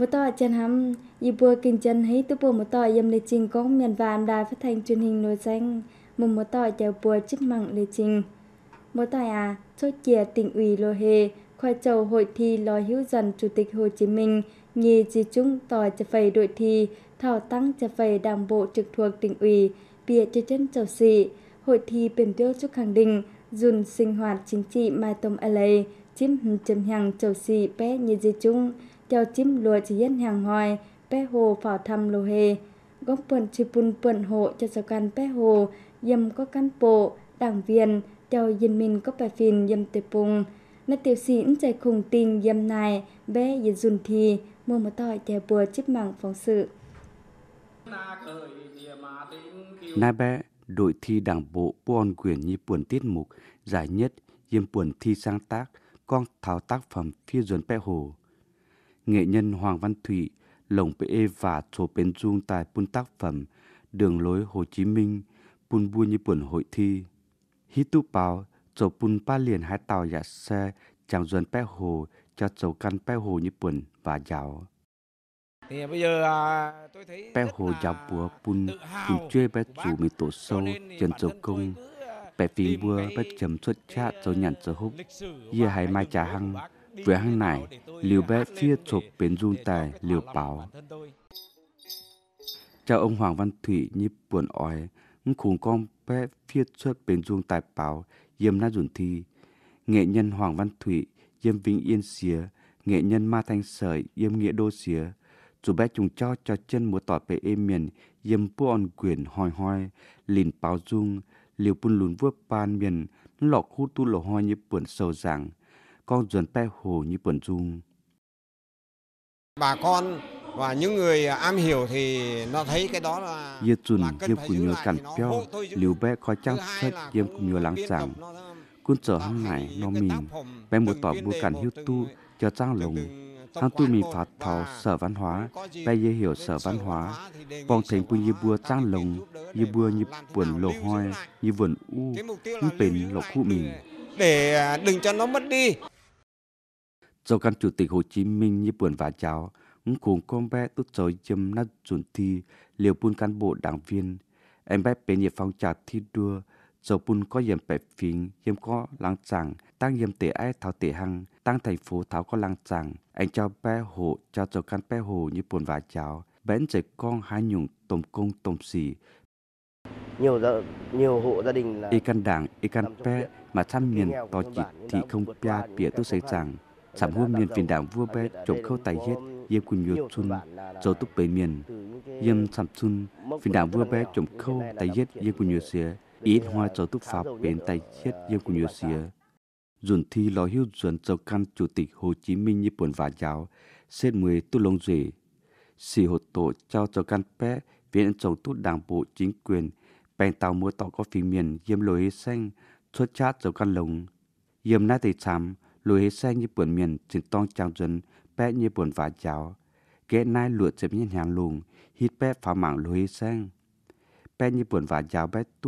một tòa chân hắm y bùa kinh chân hí tu bùa một tòa yếm lịch trình có miền vàm đài phát thanh truyền hình nổi danh một một tòa chào bùa chức mạng lịch trình một tòa à chốt chìa tỉnh ủy lô hề khoa châu hội thi lòi hữu dần chủ tịch hồ chí minh nghề di chúng tòa chè phầy đội thi thảo tăng chè phầy đảng bộ trực thuộc tỉnh ủy bịa cho chân chầu sĩ hội thi biển tiêu chúc khẳng định dùn sinh hoạt chính trị mai tông LA chiếm hầm chấm hàng chầu sĩ bé như di chung Chào chim lùa chỉ yên hàng hoài, bé hồ phỏ thăm lô hề. Góc phần chỉ bùn phần hộ cho sở can bé hồ, dâm có cán bộ, đảng viên, chào dân mình có bài phìn dâm tệ phùng, Nà tiểu xỉn chạy khủng tình dâm này, bé dân dùn thì, mua một tỏi chè bùa chip mạng phóng sự. Nà bé, đội thi đảng bộ Buon quyền như buồn tiết mục, giải nhất, dâm buồn thi sáng tác, con tháo tác phẩm thi dồn bé hồ nghệ nhân Hoàng Văn Thụy, Lồng PE và Chố Bến Dung tại Bun tác phẩm Đường lối Hồ Chí Minh, Bun Bu như buồn hội thi. Hí tu báo, Chố Bun ba liền hai tàu giả dạ xe, chàng duần bé hồ, cho chấu căn bé hồ như buồn và giáo. Thì bây giờ à, tôi thấy bé hồ giáo bùa bun cùng chơi bé chủ mì tổ sâu, chân chấu công, à, bé phí bùa bé chấm xuất chát chấu nhàn chấu à, húc, dìa hải mai trà hăng, với hàng này, liều bé phía thuộc bên dung tài liều báo. Chào ông Hoàng Văn Thủy như buồn ói, khủng con bé phía xuất bên dung tài báo, dâm na dùn thi. Nghệ nhân Hoàng Văn Thủy, dâm vĩnh yên xía, nghệ nhân ma thanh Sợi dâm nghĩa đô xía. Dù bé chúng cho cho chân mùa tỏ về êm miền, dâm buồn quyền hoi hoi, lìn báo dung, liều bùn lùn vua pan miền, lọc khu tu lộ hoi như buồn sầu rằng con dần tay hồ như quần dung. Bà con và những người am hiểu thì nó thấy cái đó là như chun như cùng nhiều cản peo liều bé khói trang sách như cùng nhiều lắng giảng cun trở hăng này nó mình bé một tỏ bùa cản hiếu tu cho trang lồng hăng tu mình phạt thảo sở văn hóa bé dễ hiểu sở văn hóa bong thành bùi như bùa trang lồng như bùa như buồn lộ hoi như vườn u như bền lộ khu mình để à, đừng cho nó mất đi do căn chủ tịch Hồ Chí Minh như buồn vả cháu, cũng cùng con bé tốt trời chấm nát chuẩn thi liều buôn cán bộ đảng viên. Em bé bé nhiệt phong trào thi đua, rồi buôn có dầm bẹp phiền, dầm có lăng tràng tăng dầm tệ ai thảo tệ hăng, tăng thành phố thảo có lăng tràng Anh cho bé hộ, cho cho căn bé hồ như buồn vả cháu, bén dạy con hai nhùng tổng công tổng xỉ, nhiều giờ, nhiều hộ gia đình là y căn đảng y căn bé mà tham miền to chỉ thì không pia bịa tốt xây rằng sản hôm miền phiền đảng vua bé trộm khâu tài hết Yê quân yếu chun Dấu túc bấy miền Yêm sản chun Phiền đảng vua bé trộm khâu tài hết Yê quân yếu xìa Ít hoa dấu túc pháp bến tài hết Yê quân yếu xìa Dùn thi lo hiếu dùn dầu căn Chủ tịch Hồ Chí Minh như Bản và giáo Xét mười tu lông rể Sì hột tổ cho dầu căn bé Viện chống túc đảng bộ chính quyền Bèn tàu mua tàu có phí miền Yêm lối xanh Xuất chát dầu căn lồng Yêm nát tây chám lùi hết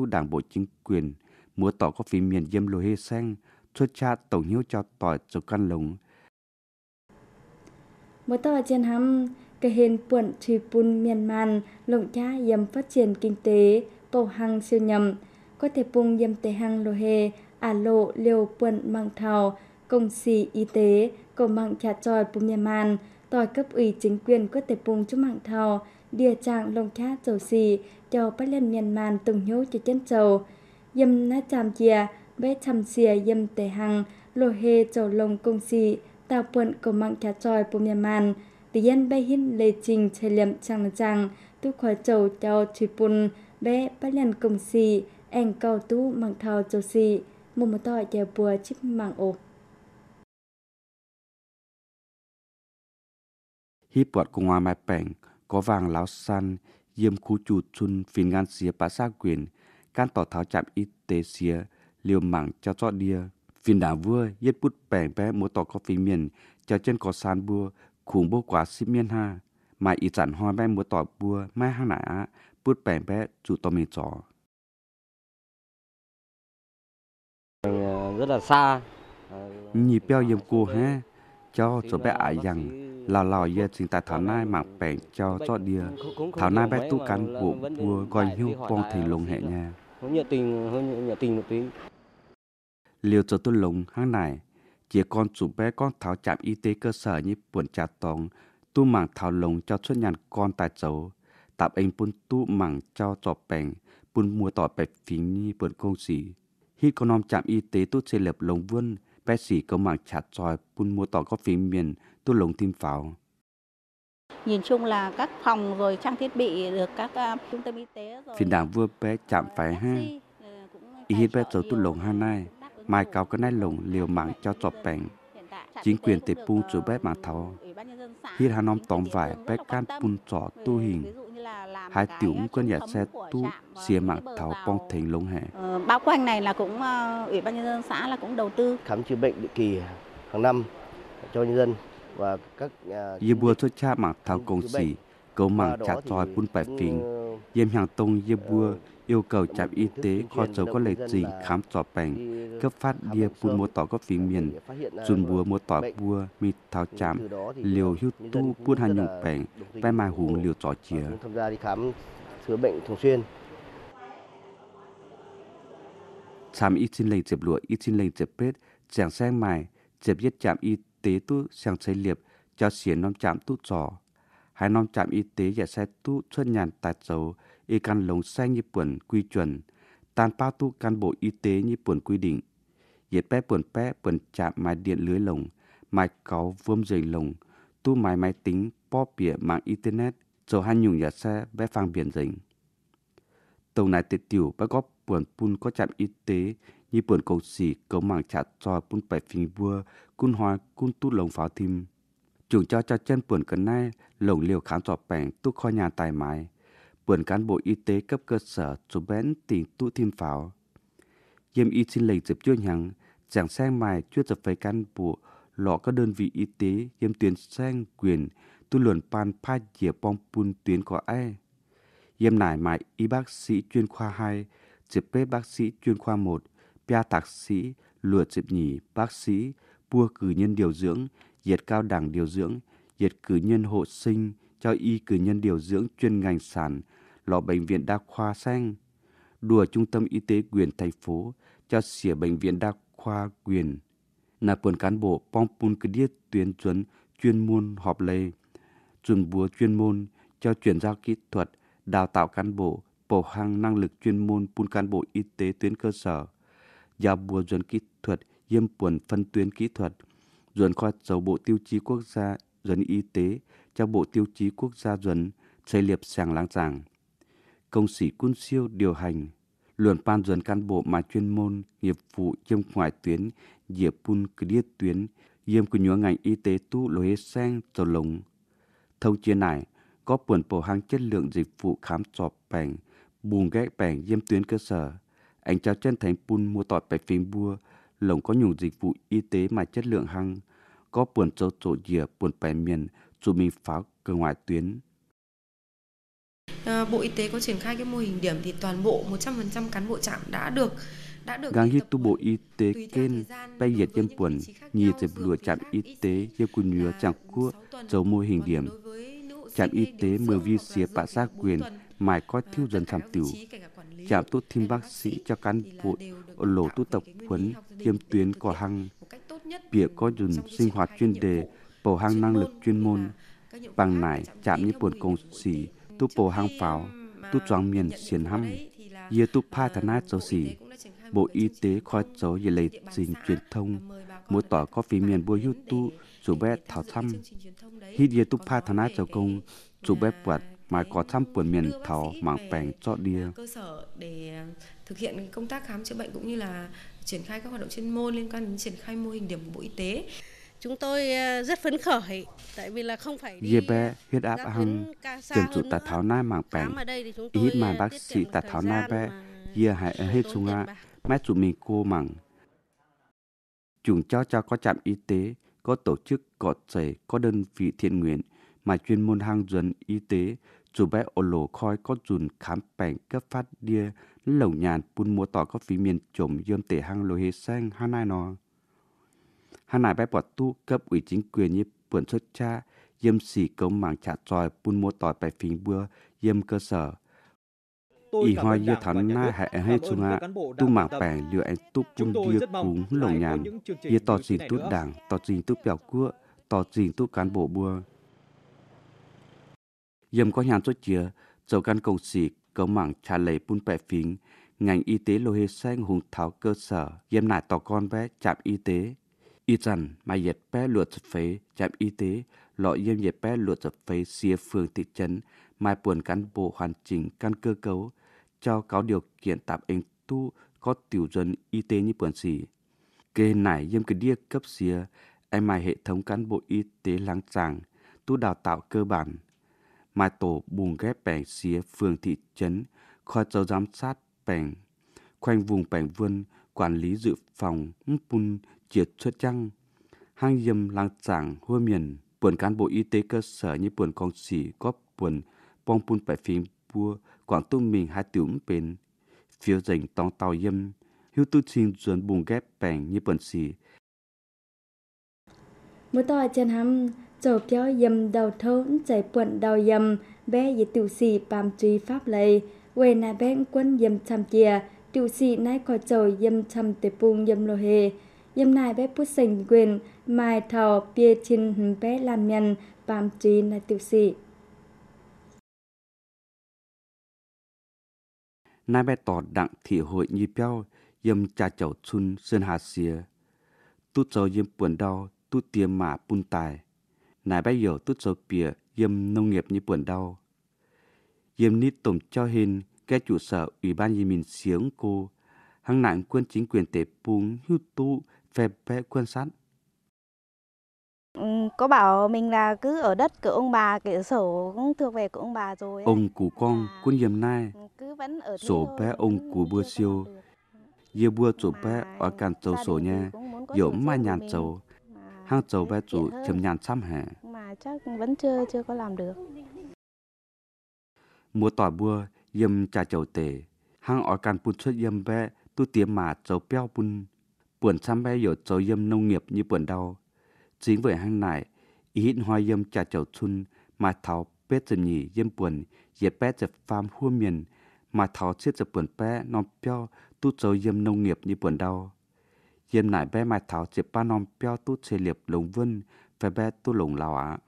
đảng bộ chính quyền múa tỏ có phí miền dâm lùi hết xanh xuất cha tổng hiếu cho tỏi cho căn lùng. múa tỏ trên hắm cái hình buồn trì bùn miền màn lộng cha dâm phát triển kinh tế tổ hàng siêu nhầm có thể bùng dâm tế hàng lô hề ả à lộ liều buồn mạng thảo công sĩ y tế, cầu mạng trả tròi bùm nhà màn, tòi cấp ủy chính quyền quyết tệ bùng chú mạng thò địa trạng lông khá dầu xì, cho bắt lên miền màn từng nhốt cho chân trầu. Dâm ná chàm chìa, bé chầm xìa dâm tề hằng, lô hê trầu lông công sĩ, tạo quận cầu mạng trả tròi bùm nhà màn, tỷ dân bé hin lê trình chơi liệm chẳng là chẳng, tu khỏi trầu cho trùy bùn, bé bắt lên công sĩ, anh cao tú mạng thò trầu xì, một một tỏi chèo bùa chip mạng ộp. hi bọt của hoa mai bẻng có vàng láo san yếm khu chủ chun phìn ngan xía bá xa quyền can tỏ tháo chạm y tế xía liều mảng cho cho đia phìn đá vua yết bút bẻng bé mô tỏ có phí miền cho chân có san bua khủng bố quá xí miên ha mà y chẳng hoa bé mô tỏ bua mai hang nã á bút bẻng bé chủ tỏ mê chó rất là xa nhịp bèo yếm cô ha cho cho bé ải rằng là lò ye chính tại thảo nai mặc bẹn cho cho đìa thảo nai bé tu cán bộ vua gọi hưu quang thì lùng hệ nhà nhiệt tình hơn nhiệt tình một tí liều cho tôi lùng hang này chỉ con chủ bé con thảo chạm y tế cơ sở như buồn trà tòng tu mảng thảo lùng cho xuất nhàn con tài chấu tạp anh bún tu mảng cho cho bèn bún mua tỏ bẹp phí như buồn công sĩ khi con nom chạm y tế tu xây lập lồng vươn bé sĩ có mảng chặt tròi bún mua tỏ có phí miền tu lùng tim pháo. Nhìn chung là các phòng rồi trang thiết bị được các uh, trung tâm y tế rồi. Phiền đảng vừa bé chạm phải ha. Y hiếp bé tổ tu lùng hà nay mai cao cái nai lùng liều mạng cho trọp bèn. Chính quyền tế bung ờ, chủ bé mà ừ, thảo. Hiết hà nông tóm vải bé can bung trọ tu hình hai tiểu quân à, nhà xe tu xìa mạng tháo bong thành lông hè. Ờ, bao quanh này là cũng ờ, ủy ban nhân dân xã là cũng đầu tư khám chữa bệnh định kỳ hàng năm cho nhân dân À, ye bua thua cha mạng thảo công sĩ cầu mạng trả thòi bún bảy phình yêm hàng tông ye ừ, bua yêu cầu trạm y tế kho chấu có lệ trình khám tỏ bệnh cấp phát đia phun mua tỏ có phí miền chun bùa mua tỏ bùa mi tháo ừ, chạm liều hưu tu buôn hà nhung bệnh bay mai hùng liều tỏ chìa khám chữa xin lệnh dẹp lụa y xin lệnh dẹp bết chẳng sang mài dẹp giết chạm y tế tu sang xây liệp cho xỉa non chạm tu trò hai non chạm y tế và xe tu xuân nhàn tài dầu y căn lồng xe như quần quy chuẩn tan ba tu cán bộ y tế như quần quy định dệt bé quần bé quần chạm mài điện lưới lồng mài cáu vuông dày lồng tu máy máy tính po bìa mạng internet dầu hai nhùng nhà xe bé phang biển dành tàu này tiệt tiểu bé góp quần pun có trạm y tế như cầu chặt, phình lồng lồng pháo cho cho chân liều khám kho nhà tài cán bộ y tế cấp cơ sở chủ bén tỉnh ตู้ thiêm pháo yêm y xin lệnh dịp chưa nhắn chẳng sang mài chưa dập phải cán bộ lọ các đơn vị y tế yêm tuyến sang quyền tu luận pan pha dìa bong pun tuyến có ai yêm nải mại y bác sĩ chuyên khoa 2 dịp bếp bác sĩ chuyên khoa 1 pia tạc sĩ, lụa dịp nhì, bác sĩ, bua cử nhân điều dưỡng, diệt cao đẳng điều dưỡng, diệt cử nhân hộ sinh, cho y cử nhân điều dưỡng chuyên ngành sản, lò bệnh viện đa khoa xanh, đùa trung tâm y tế quyền thành phố, cho xỉa bệnh viện đa khoa quyền, nạp quần cán bộ pun Cơ Điết tuyến chuẩn chuyên môn họp lê, chuẩn búa chuyên môn cho chuyển giao kỹ thuật, đào tạo cán bộ, bổ hăng năng lực chuyên môn pun cán bộ y tế tuyến cơ sở, gia bùa dồn kỹ thuật, yêm buồn phân tuyến kỹ thuật, dồn khoa dầu bộ tiêu chí quốc gia, dồn y tế, cho bộ tiêu chí quốc gia dồn xây liệp sàng láng giảng. Công sĩ quân siêu điều hành, luận pan dồn cán bộ mà chuyên môn, nghiệp vụ yêm ngoài tuyến, diệp pun kia tuyến, yêm của nhóm ngành y tế tu lối sang tổ lồng. Thông chia này, có buồn bổ hàng chất lượng dịch vụ khám sọp bành, bùn ghét bành yêm tuyến cơ sở, anh cho chân thành pun mua tỏi bạch phim bua, lồng có nhiều dịch vụ y tế mà chất lượng hăng, có buồn châu chỗ dìa buồn bè miền, chủ mình pháo cơ ngoại tuyến. Ờ, bộ Y tế có triển khai cái mô hình điểm thì toàn bộ 100% cán bộ trạm đã được đã được gang hít tu bộ y tế kênh bay diệt chân quần nhì dẹp lùa trạm y tế như quân nhớ chẳng cua dấu mô hình điểm trạm y tế mờ vi xía bạ xác quyền mài có ờ, thiêu dần tham tiểu chạm tốt thêm bác sĩ cho cán bộ lỗ tu tập huấn kiêm tuyến cỏ hăng bịa có dùng sinh hoạt chuyên đề bổ hang năng lực chuyên môn bằng nải chạm như buồn công sĩ tu bổ hang pháo tu choáng miền xiển hăm ye tu pa thà na châu sĩ bộ y tế kho châu ye lệ trình truyền thông mỗi tỏ có phí miền bua youtube chủ bé thảo thăm hít ye tu pa thà na châu công chủ bé quạt mà có thăm vườn miền thảo mảng pèng cho đia. Cơ sở để ờ, thực hiện công tác khám chữa bệnh cũng như là triển khai các hoạt động chuyên môn liên quan đến triển khai mô hình điểm của Bộ Y tế. Chúng tôi ờ, rất phấn khởi tại vì là không phải đi bé huyết áp hăng tiền chủ tà tháo na mảng pèng ít mà ờ, bác sĩ tà tháo na bé giờ hãy hết xuống á mái chủ mình cô mảng chúng cho cho có trạm y tế có tổ chức có trẻ có đơn vị thiện nguyện mà chuyên môn hang dân y tế dù bé ô lô khói có dùn khám bèn cấp phát đia lồng nhàn bún mua tỏ có phí miền trộm dơm tể hang lối hế sang hà nai nó hà nai bé bỏ tu cấp ủy chính quyền như bươn xuất cha dơm xì công mảng trả tròi bún mua tỏ bè phí bưa dơm cơ sở ý hoa dưa thắn na hạ hay chung hạ tu mảng bè lừa anh tu cung dưa cúng lồng nhàn dưa tỏ trình tu đảng tỏ trình tu bèo cua tỏ trình tu cán bộ bua Dầm có hàng tốt chứa, dầu căn công sĩ có mảng trả lời bún bẻ phính, ngành y tế lô hê sang hùng tháo cơ sở, dầm nải tỏ con bé chạm y tế. Y dần mà dệt bé luật sập phế chạm y tế, lọ dêm dệt bé luật sập phế xìa phường thị trấn, mai buồn cán bộ hoàn chỉnh căn cơ cấu, cho cáo điều kiện tạm anh tu có tiểu dân y tế như buồn xỉ. Kê nải dêm cái đia cấp xìa, em mài hệ thống cán bộ y tế láng tràng, tu đào tạo cơ bản, mai tổ bùng ghép bèn xía phường thị trấn, khoa dấu giám sát bèn, khoanh vùng bèn vươn, quản lý dự phòng mpun triệt xuất trăng. Hang dâm lang tràng hua miền, buồn cán bộ y tế cơ sở như buồn con xỉ góp buồn, bong pun phải phim bua, quảng tu mình hai tiểu bên, phiếu dành tòng tàu dâm, hưu tư trình dồn bùng ghép bèn như buồn xỉ. Mới tòa chân hắm cho kéo dâm đầu thốn chạy quận đầu dâm bé dì tiểu sĩ bàm truy pháp lầy quê na bé quân dâm chăm chìa tiểu sĩ nay có trời dâm chăm tế phung dâm lô hề dâm này bé bút sành quyền mai thảo bia chin bé làm nhân bàm truy na tiểu sĩ nay bé tỏ đặng thị hội như béo yếm cha chậu chun sơn hà xìa tu cho yếm buồn đau tu tiêm mà bun tài nài bây giờ tút dầu bìa yêm nông nghiệp như buồn đau. Yêm nít tổng cho hình cái trụ sở Ủy ban Nhân mình siếng cô, hăng nạn quân chính quyền tế bùng hưu tu phè bè quân sát. Ừ, có bảo mình là cứ ở đất của ông bà, cái sổ cũng thuộc về của ông bà rồi. Ấy. Ông cụ con, à, quân yêm nay, ừ, cứ vẫn ở sổ bé ông cụ bưa siêu, dìa bưa sổ bé ở càn tàu sổ nha, dẫu mai nhàn tàu, hàng chầu bé chủ dạ vâng. chấm nhàn trăm hè. Mà chắc vẫn chưa chưa có làm được. Mùa tỏi bua, yếm trà chầu tể, hàng ở can bún xuất yếm bé, tu tiếm mà chầu béo bún. Buồn trăm bé hiểu chầu yếm nông nghiệp như buồn đau. Chính với hàng này, ý hịn hoa yếm trà chầu chun, mà thảo bết chầm nhì yếm buồn, dệt bé chập pham hua miền, mà thảo chết chập buồn bé non béo, tu chầu yếm nông nghiệp như buồn đau. Yêm nải bé mai thảo chế ba non beo tu chế liệp lồng vân và bé tu lồng lào á.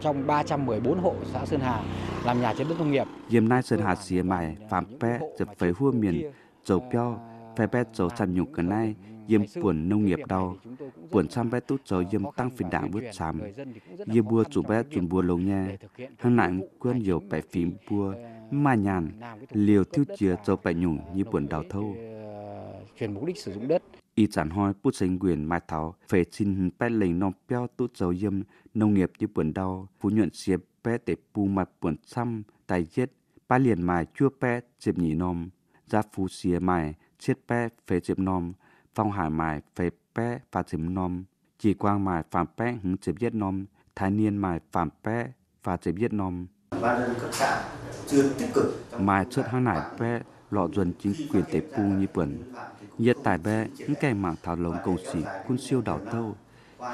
Trong 314 hộ xã Sơn Hà làm nhà chế đất nông nghiệp. Yêm nay Sơn Hà xìa mài phạm bé dập phải hua miền dầu beo về bé dầu chăn nhục cần nay yếm buồn nông nghiệp đau buồn trăm bé tút cho yếm tăng phiền đảng bước sám yếm bùa chủ bé chuẩn bùa lồng nha hàng nặng quên nhiều bẻ phím bùa ờ, mà nhàn liều thiêu chia cho bẻ nhủng như buồn đào thâu chuyển mục đích sử dụng đất. Y chản hoi bút sinh quyền mai tháo, phải xin bè lệnh non bèo tốt dầu dâm, nông nghiệp như buồn đau, phú nhuận xếp bè để bù mặt buồn xăm, tài giết, ba liền mài chua bè dịp nhỉ nôm, giá phú xìa mài, chết bè phải dịp nôm, phong hải mài phải bè và dịp nôm, chỉ quang mài phạm bè hứng dịp giết nôm, thái niên mài phạm bè và dịp giết nôm. Ba chưa tích Mài chất hàng nải bè lọ dần chính quyền Tây phu như bẩn. Nhiệt tài bè, những kẻ mạng thảo lồng cầu sĩ, quân siêu đảo thâu,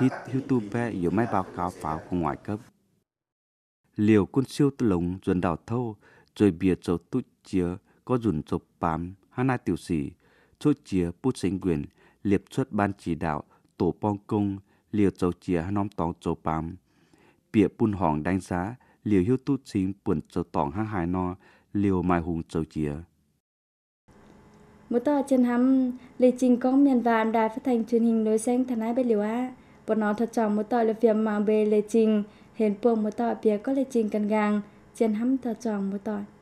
hít hưu tu bè yếu máy báo cáo pháo của ngoại cấp. Liều quân siêu tư lồng dần đảo thâu, rồi bìa châu tút chía, có dùn chộp bám, hai nai tiểu sĩ, chốt chía bút sinh quyền, liệp xuất ban chỉ đạo, tổ pong công, liều châu chía hai nóm tóng châu bám. Bịa bùn hỏng đánh giá, liều hưu tu chính buồn châu tỏng hai hài no, liều mai hùng châu chía. มื่อต่อเชนฮัมลจิงก้องเมียนวามได้ฟัง t thanh ิ r โ y ề n h ì น h đối xanh thân ái มื่อต่อเลยเฟียมมาเบลลีจิง เห็นปวงมื่อต่อเปียก็เลีจิงกันกลางเชนฮัม t ท ậ t มื่อต่อ